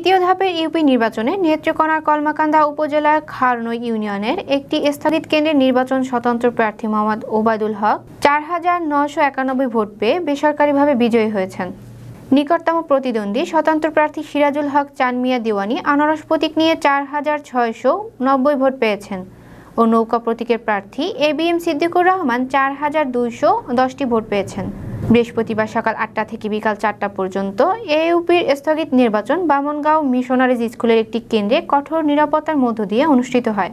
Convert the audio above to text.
দ্বিতীয় ধাপের ইউপি নির্বাচনে নেত্রকোনার কলমাকান্দা উপজেলার খারনই ইউনিয়নের একটি স্থগিত কেন্দ্রের নির্বাচন স্বতন্ত্র প্রার্থী মোহাম্মদ ওবায়দুল হক চার হাজার নশো একানব্বই ভোট পেয়ে বেসরকারিভাবে বিজয়ী হয়েছেন নিকটতম প্রতিদ্বন্দ্বী স্বতন্ত্র প্রার্থী সিরাজুল হক চানমিয়া দিওয়ানি আনারস প্রতীক নিয়ে চার হাজার ছয়শো নব্বই ভোট পেয়েছেন ও নৌকা প্রতীকের প্রার্থী A B M Siddiqur Rahman চার হাজার দুইশো দশটি ভোট পেয়েছেন বৃহস্পতিবার সকাল আটটা থেকে বিকাল চারটা পর্যন্ত ইউপির স্থগিত নির্বাচন বামনগাঁও মিশনারিজ স্কুলের একটি কেন্দ্রে কঠোর নিরাপত্তার মধ্য দিয়ে অনুষ্ঠিত হয়